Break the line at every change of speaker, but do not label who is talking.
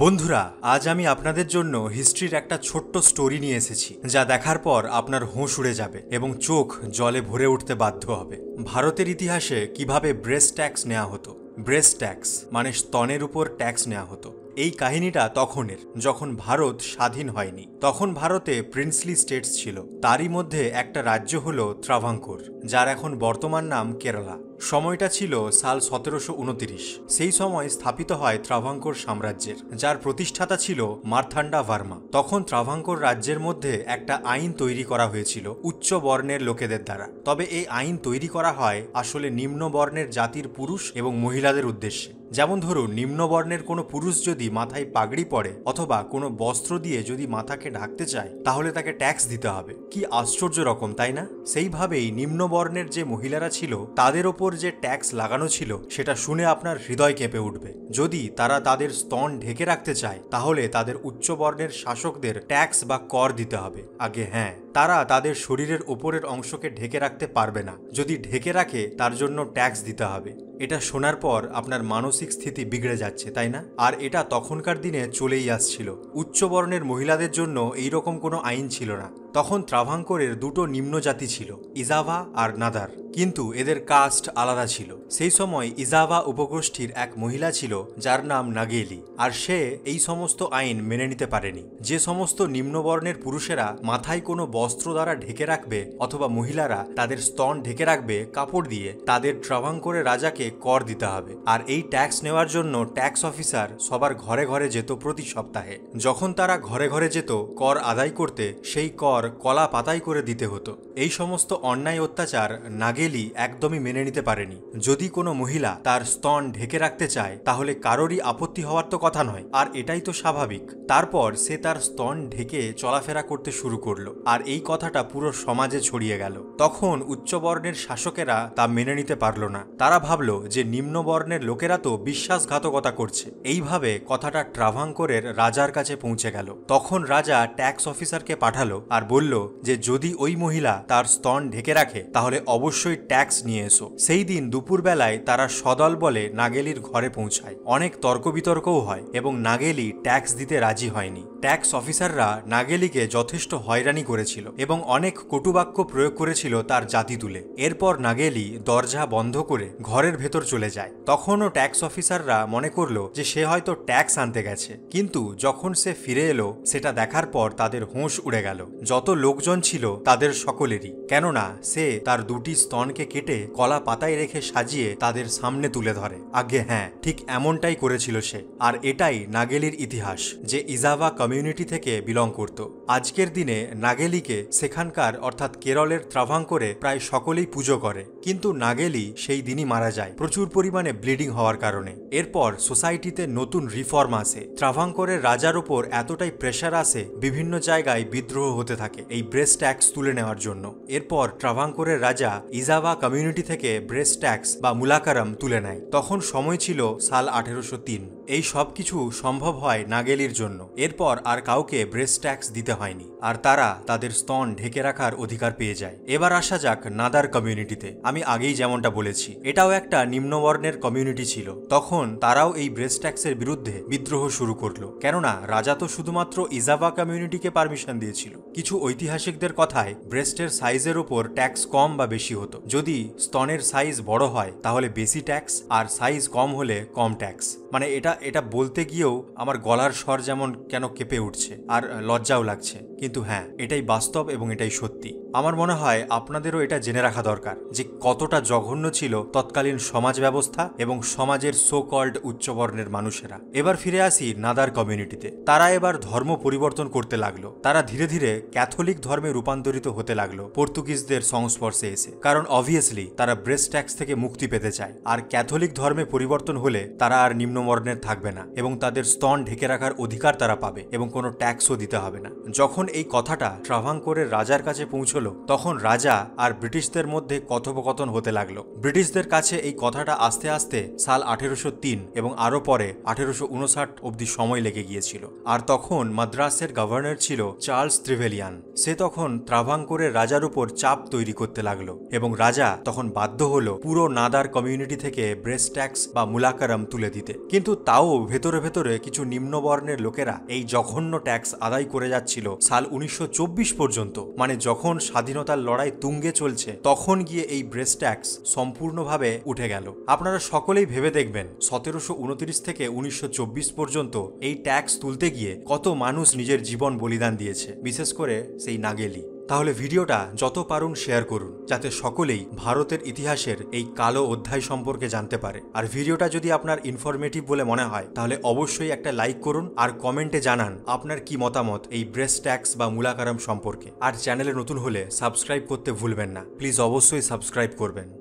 বন্ধুরা আজ আমি আপনাদের জন্য হিস্ট্রির একটা ছোট্ট স্টোরি নিয়ে এসেছি যা দেখার পর আপনার হোঁশ উড়ে যাবে এবং চোখ জলে ভরে উঠতে বাধ্য হবে ভারতের ইতিহাসে কিভাবে ব্রেস ট্যাক্স নেওয়া হতো ব্রেস ট্যাক্স মানে স্তনের উপর ট্যাক্স নেওয়া হতো এই কাহিনীটা তখনের যখন ভারত স্বাধীন হয়নি তখন ভারতে প্রিন্সলি স্টেটস ছিল তারই মধ্যে একটা রাজ্য হল ত্রাভাঙ্কুর যার এখন বর্তমান নাম কেরালা সময়টা ছিল সাল সতেরোশো উনতিরিশ সেই সময় স্থাপিত হয় ত্রাভাঙ্কর সাম্রাজ্যের যার প্রতিষ্ঠাতা ছিল মার্থান্ডা ভার্মা তখন ত্রাভাঙ্কর রাজ্যের মধ্যে একটা আইন তৈরি করা হয়েছিল উচ্চ বর্ণের লোকেদের দ্বারা তবে এই আইন তৈরি করা হয় আসলে নিম্ন বর্ণের জাতির পুরুষ এবং মহিলাদের উদ্দেশ্যে যেমন ধরুন নিম্নবর্ণের কোনো পুরুষ যদি মাথায় পাগড়ি পরে অথবা কোনো বস্ত্র দিয়ে যদি মাথাকে ঢাকতে চায় তাহলে তাকে ট্যাক্স দিতে হবে কি আশ্চর্য রকম তাই না সেইভাবেই নিম্নবর্ণের যে মহিলারা ছিল তাদের ওপর যে ট্যাক্স লাগানো ছিল সেটা শুনে আপনার হৃদয় কেঁপে উঠবে যদি তারা তাদের স্তন ঢেকে রাখতে চায় তাহলে তাদের উচ্চবর্ণের শাসকদের ট্যাক্স বা কর দিতে হবে আগে হ্যাঁ তারা তাদের শরীরের ওপরের অংশকে ঢেকে রাখতে পারবে না যদি ঢেকে রাখে তার জন্য ট্যাক্স দিতে হবে এটা শোনার পর আপনার মানসিক স্থিতি বিগড়ে যাচ্ছে তাই না আর এটা তখনকার দিনে চলেই আসছিল উচ্চবর্ণের মহিলাদের জন্য এই রকম কোনো আইন ছিল না তখন ত্রাভাঙ্করের দুটো নিম্নজাতি ছিল ইজাভা আর নাদার কিন্তু এদের কাস্ট আলাদা ছিল সেই সময় ইজাভা উপগোষ্ঠীর এক মহিলা ছিল যার নাম নাগেলি আর সে এই সমস্ত আইন মেনে নিতে পারেনি যে সমস্ত নিম্নবর্ণের পুরুষেরা মাথায় কোনো অস্ত্র দ্বারা ঢেকে রাখবে অথবা মহিলারা তাদের স্তন ঢেকে রাখবে কাপড় দিয়ে তাদের ট্রাভাঙ্করে রাজাকে কর দিতে হবে আর এই ট্যাক্স নেওয়ার জন্য ট্যাক্স অফিসার সবার ঘরে ঘরে যেত প্রতি সপ্তাহে যখন তারা ঘরে ঘরে যেত কর আদায় করতে সেই কর কলা পাতাই করে দিতে হতো এই সমস্ত অন্যায় অত্যাচার নাগেলি একদমই মেনে নিতে পারেনি যদি কোনো মহিলা তার স্তন ঢেকে রাখতে চায় তাহলে কারোরই আপত্তি হওয়ার তো কথা নয় আর এটাই তো স্বাভাবিক তারপর সে তার স্তন ঢেকে চলাফেরা করতে শুরু করলো আর এই কথাটা পুরো সমাজে ছড়িয়ে গেল তখন উচ্চবর্ণের শাসকেরা তা মেনে নিতে পারল না তারা ভাবল যে নিম্নবর্ণের লোকেরা তো বিশ্বাসঘাতকতা করছে এইভাবে কথাটা ট্রাভাঙ্করের রাজার কাছে পৌঁছে গেল তখন রাজা ট্যাক্স অফিসারকে পাঠালো আর বলল যে যদি ওই মহিলা তার স্তন ঢেকে রাখে তাহলে অবশ্যই ট্যাক্স নিয়ে এসো সেই দিন দুপুরবেলায় তারা সদল বলে নাগেলির ঘরে পৌঁছায় অনেক তর্ক বিতর্কও হয় এবং নাগেলি ট্যাক্স দিতে রাজি হয়নি ট্যাক্স অফিসাররা নাগেলিকে যথেষ্ট হয়রানি করেছিল করেছিল এবং অনেক কটুবাক্য প্রয়োগ করেছিল তার জাতি তুলে এরপর নাগেলি দরজা বন্ধ করে ঘরের ভেতর চলে যায় তখনও ট্যাক্স অফিসাররা মনে করল যে সে হয়তো ট্যাক্স আনতে গেছে কিন্তু যখন সে ফিরে এলো সেটা দেখার পর তাদের হুঁশ উড়ে গেল যত লোকজন ছিল তাদের সকলেরই কেননা সে তার দুটি স্তনকে কেটে কলা পাতায় রেখে সাজিয়ে তাদের সামনে তুলে ধরে আগে হ্যাঁ ঠিক এমনটাই করেছিল সে আর এটাই নাগেলির ইতিহাস যে ইজাভা কমিউনিটি থেকে বিলং করত আজকের দিনে নাগেলিকে দেবীকে সেখানকার অর্থাৎ কেরলের ত্রাভাঙ্করে প্রায় সকলেই পুজো করে কিন্তু নাগেলি সেই দিনই মারা যায় প্রচুর পরিমাণে ব্লিডিং হওয়ার কারণে এরপর সোসাইটিতে নতুন রিফর্ম আসে ত্রাভাঙ্করের রাজার ওপর এতটাই প্রেশার আসে বিভিন্ন জায়গায় বিদ্রোহ হতে থাকে এই ব্রেস্ট ট্যাক্স তুলে নেওয়ার জন্য এরপর ট্রাভাঙ্করের রাজা ইজাভা কমিউনিটি থেকে ব্রেস্ট ট্যাক্স বা মুলাকারম তুলে নেয় তখন সময় ছিল সাল আঠেরোশো এই সব কিছু সম্ভব হয় নাগেলির জন্য এরপর আর কাউকে ব্রেস্ট ট্যাক্স দিতে হয়নি আর তারা তাদের স্তন ঢেকে রাখার অধিকার পেয়ে যায় এবার আসা যাক নাদার কমিউনিটিতে আমি আগেই যেমনটা বলেছি এটাও একটা নিম্নবর্ণের কমিউনিটি ছিল তখন তারাও এই ব্রেস্ট ট্যাক্সের বিরুদ্ধে বিদ্রোহ শুরু করলো কেননা রাজা তো শুধুমাত্র ইজাভা কমিউনিটিকে পারমিশন দিয়েছিল কিছু ঐতিহাসিকদের কথায় ব্রেস্টের সাইজের ওপর ট্যাক্স কম বা বেশি হতো যদি স্তনের সাইজ বড় হয় তাহলে বেশি ট্যাক্স আর সাইজ কম হলে কম ট্যাক্স মানে এটা এটা বলতে গিয়েও আমার গলার স্বর যেমন কেন কেঁপে উঠছে আর লজ্জাও লাগছে কিন্তু হ্যাঁ এটাই বাস্তব এবং এটাই সত্যি আমার মনে হয় আপনাদেরও এটা জেনে রাখা দরকার যে কতটা জঘন্য ছিল তৎকালীন সমাজ ব্যবস্থা এবং সমাজের সো কল্ড উচ্চবর্ণের মানুষেরা এবার ফিরে আসি নাদার কমিউনিটিতে তারা এবার ধর্ম পরিবর্তন করতে লাগলো তারা ধীরে ধীরে ক্যাথলিক ধর্মে রূপান্তরিত হতে লাগলো পর্তুগিজদের সংস্পর্শে এসে কারণ অবভিয়াসলি তারা ব্রেস্ট ট্যাক্স থেকে মুক্তি পেতে চায় আর ক্যাথলিক ধর্মে পরিবর্তন হলে তারা আর নিম্নবর্ণের থাকবে না এবং তাদের স্তন ঢেকে রাখার অধিকার তারা পাবে এবং কোনো ট্যাক্সও দিতে হবে না যখন এই কথাটা ট্রাভাঙ্কোরের রাজার কাছে পৌঁছল হলো তখন রাজা আর ব্রিটিশদের মধ্যে কথোপকথন হতে লাগল ব্রিটিশদের কাছে এই কথাটা আস্তে আস্তে সাল আঠেরোশো এবং আরও পরে আঠেরোশো অবধি সময় লেগে গিয়েছিল আর তখন মাদ্রাসের গভর্নর ছিল চার্লস ত্রিভেলিয়ান সে তখন ত্রাভাঙ্করের রাজার উপর চাপ তৈরি করতে লাগলো এবং রাজা তখন বাধ্য হল পুরো নাদার কমিউনিটি থেকে ব্রেস ট্যাক্স বা মুলাকারাম তুলে দিতে কিন্তু তাও ভেতরে ভেতরে কিছু নিম্নবর্ণের লোকেরা এই জঘন্য ট্যাক্স আদায় করে যাচ্ছিল সাল উনিশশো পর্যন্ত মানে যখন স্বাধীনতার লড়াই তুঙ্গে চলছে তখন গিয়ে এই ব্রেস ট্যাক্স সম্পূর্ণভাবে উঠে গেল আপনারা সকলেই ভেবে দেখবেন সতেরোশো থেকে উনিশশো পর্যন্ত এই ট্যাক্স তুলতে গিয়ে কত মানুষ নিজের জীবন বলিদান দিয়েছে বিশেষ করে সেই নাগেলি তাহলে ভিডিওটা যত পারুন শেয়ার করুন যাতে সকলেই ভারতের ইতিহাসের এই কালো অধ্যায় সম্পর্কে জানতে পারে আর ভিডিওটা যদি আপনার ইনফরমেটিভ বলে মনে হয় তাহলে অবশ্যই একটা লাইক করুন আর কমেন্টে জানান আপনার কি মতামত এই ব্রেস্ট ট্যাক্স বা মূলাকারম সম্পর্কে আর চ্যানেলে নতুন হলে সাবস্ক্রাইব করতে ভুলবেন না প্লিজ অবশ্যই সাবস্ক্রাইব করবেন